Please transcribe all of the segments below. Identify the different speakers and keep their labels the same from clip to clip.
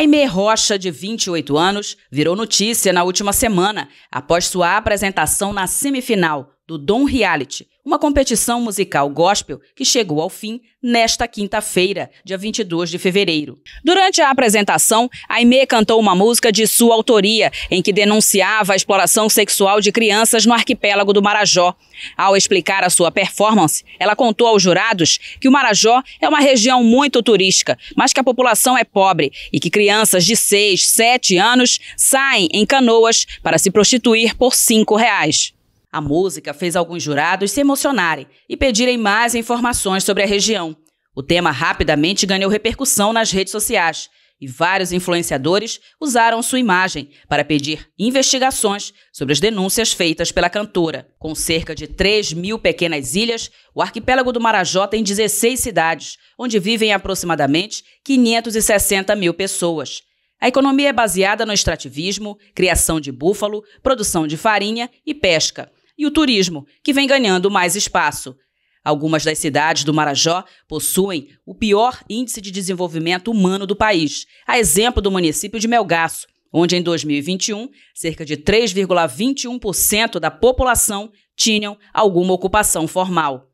Speaker 1: Jaime Rocha, de 28 anos, virou notícia na última semana após sua apresentação na semifinal do Dom Reality, uma competição musical gospel que chegou ao fim nesta quinta-feira, dia 22 de fevereiro. Durante a apresentação, Aimee cantou uma música de sua autoria, em que denunciava a exploração sexual de crianças no arquipélago do Marajó. Ao explicar a sua performance, ela contou aos jurados que o Marajó é uma região muito turística, mas que a população é pobre e que crianças de 6, 7 anos saem em canoas para se prostituir por 5 reais. A música fez alguns jurados se emocionarem e pedirem mais informações sobre a região. O tema rapidamente ganhou repercussão nas redes sociais e vários influenciadores usaram sua imagem para pedir investigações sobre as denúncias feitas pela cantora. Com cerca de 3 mil pequenas ilhas, o arquipélago do Marajó tem 16 cidades, onde vivem aproximadamente 560 mil pessoas. A economia é baseada no extrativismo, criação de búfalo, produção de farinha e pesca e o turismo, que vem ganhando mais espaço. Algumas das cidades do Marajó possuem o pior índice de desenvolvimento humano do país, a exemplo do município de Melgaço, onde em 2021, cerca de 3,21% da população tinham alguma ocupação formal.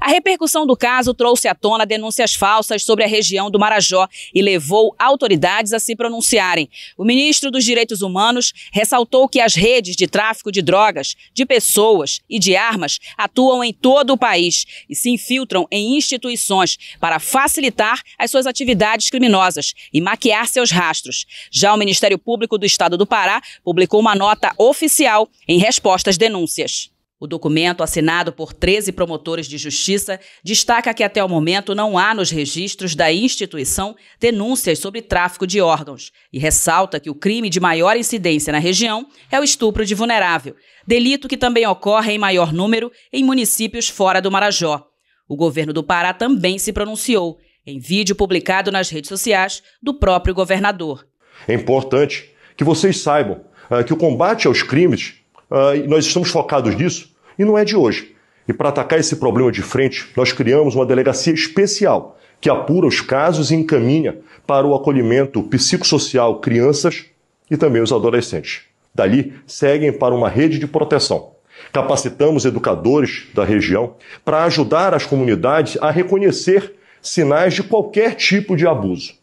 Speaker 1: A repercussão do caso trouxe à tona denúncias falsas sobre a região do Marajó e levou autoridades a se pronunciarem. O ministro dos Direitos Humanos ressaltou que as redes de tráfico de drogas, de pessoas e de armas atuam em todo o país e se infiltram em instituições para facilitar as suas atividades criminosas e maquiar seus rastros. Já o Ministério Público do Estado do Pará publicou uma nota oficial em resposta às denúncias. O documento, assinado por 13 promotores de justiça, destaca que até o momento não há nos registros da instituição denúncias sobre tráfico de órgãos e ressalta que o crime de maior incidência na região é o estupro de vulnerável, delito que também ocorre em maior número em municípios fora do Marajó. O governo do Pará também se pronunciou, em vídeo publicado nas redes sociais do próprio governador.
Speaker 2: É importante que vocês saibam uh, que o combate aos crimes, uh, nós estamos focados nisso, e não é de hoje. E para atacar esse problema de frente, nós criamos uma delegacia especial que apura os casos e encaminha para o acolhimento psicossocial crianças e também os adolescentes. Dali, seguem para uma rede de proteção. Capacitamos educadores da região para ajudar as comunidades a reconhecer sinais de qualquer tipo de abuso,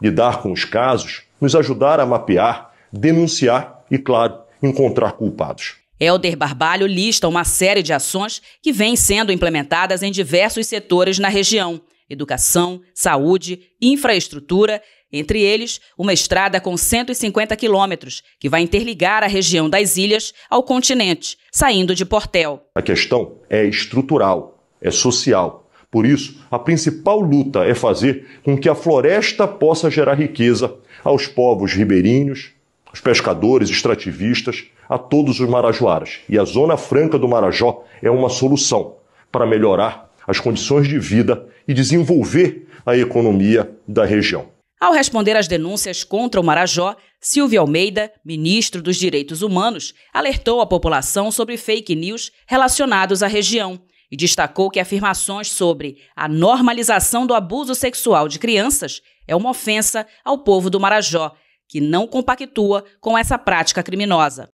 Speaker 2: lidar com os casos, nos ajudar a mapear, denunciar e, claro, encontrar culpados.
Speaker 1: Helder Barbalho lista uma série de ações que vêm sendo implementadas em diversos setores na região: educação, saúde, infraestrutura, entre eles, uma estrada com 150 quilômetros, que vai interligar a região das ilhas ao continente, saindo de Portel.
Speaker 2: A questão é estrutural, é social. Por isso, a principal luta é fazer com que a floresta possa gerar riqueza aos povos ribeirinhos, aos pescadores extrativistas, a todos os marajoaras e a Zona Franca do Marajó é uma solução para melhorar as condições de vida e desenvolver a economia da região.
Speaker 1: Ao responder às denúncias contra o Marajó, Silvio Almeida, ministro dos Direitos Humanos, alertou a população sobre fake news relacionados à região e destacou que afirmações sobre a normalização do abuso sexual de crianças é uma ofensa ao povo do Marajó, que não compactua com essa prática criminosa.